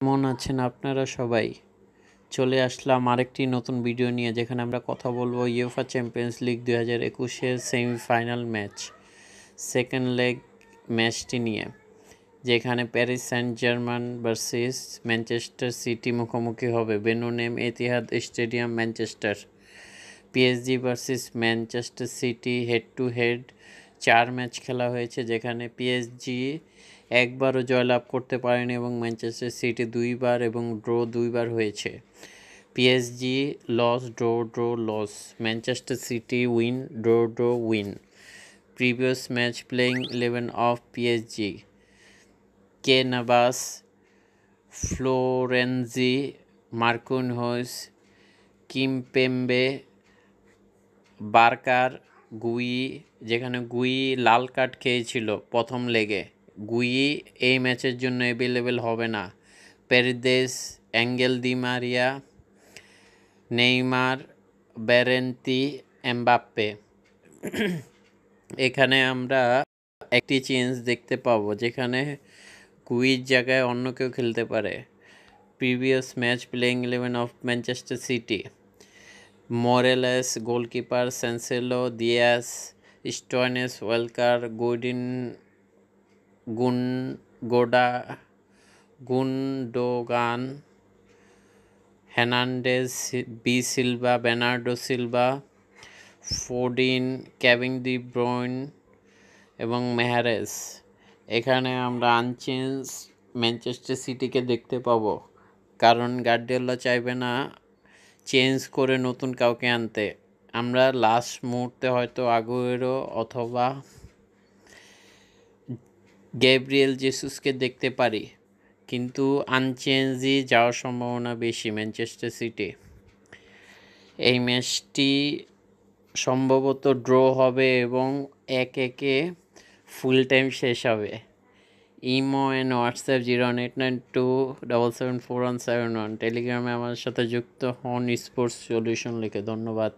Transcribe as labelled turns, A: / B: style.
A: কেমন আছেন আপনারা সবাই চলে আসলাম আরেকটি নতুন ভিডিও নিয়ে যেখানে আমরা কথা বলবো ইউফা চ্যাম্পিয়ন্স লিগ দু হাজার একুশের সেমিফাইনাল ম্যাচ সেকেন্ড লেগ ম্যাচটি নিয়ে যেখানে Paris Saint Germain versus Manchester City মুখোমুখি হবে বেনুনেম Etihad Stadium Manchester PSG versus Manchester City head to head চার ম্যাচ খেলা হয়েছে যেখানে পিএসজি একবারও জয়লাভ করতে পারেনি এবং ম্যানচেস্টার সিটি দুইবার এবং ড্র দুইবার হয়েছে PSG loss draw draw loss Manchester City win draw draw win previous match playing eleven of PSG K Navas Florenzi হোস কিমপেম্বে বার্কার গুই যেখানে গুই লাল কার্ড খেয়েছিল প্রথম লেগে গুই এই ম্যাচের জন্য অ্যাভেলেবেল হবে না Paredes Angel Di Maria Neymar Verratti Mbappe এখানে আমরা একটি চেঞ্জ দেখতে পাবো যেখানে কুইজ জায়গায় অন্য কেউ খেলতে পারে previous match playing eleven of Manchester City মোরেলেস goalkeeper Cancelo Dias Stones Walker গোডিন গুন গোডা গুন্ডোগান হ্যানান্ডেস B Silva Bernardo Silva Foden Kevin De Bruyne এবং মেহারেস এখানে আমরা আনচেঞ্জ ম্যানচেস্টার সিটিকে দেখতে পাবো কারণ গার্ডিওলা চাইবে না চেঞ্জ করে নতুন কাউকে আনতে আমরা লাস্ট মুহূর্তে হয়তো আগুয়েরো অথবা গ্যাব্রিয়েল জেসুসকে দেখতে পারি কিন্তু আনচেঞ্জই যাওয়ার সম্ভাবনা বেশি ম্যানচেস্টার সিটি এই ম্যাচটি সম্ভবত ড্র হবে এবং এক একে ফুল টাইম শেষ হবে Imo and WhatsApp zero one eight nine two double seven four one seven one টেলিগ্রামে আমার সাথে যুক্ত হন স্পোর্টস সলিউশন লিখে ধন্যবাদ